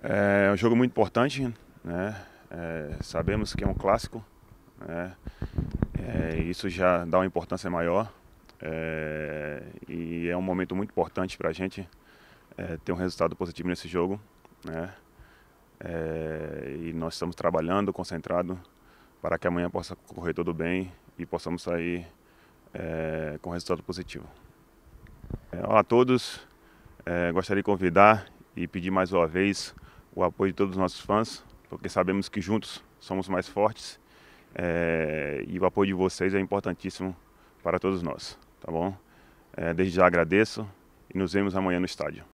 É um jogo muito importante, né? É, sabemos que é um clássico, né? É, isso já dá uma importância maior é, e é um momento muito importante para a gente é, ter um resultado positivo nesse jogo, né? É, e nós estamos trabalhando, concentrado para que amanhã possa correr tudo bem e possamos sair é, com resultado positivo. olá a todos, gostaria de convidar e pedir mais uma vez o apoio de todos os nossos fãs, porque sabemos que juntos somos mais fortes é, e o apoio de vocês é importantíssimo para todos nós, tá bom? É, desde já agradeço e nos vemos amanhã no estádio.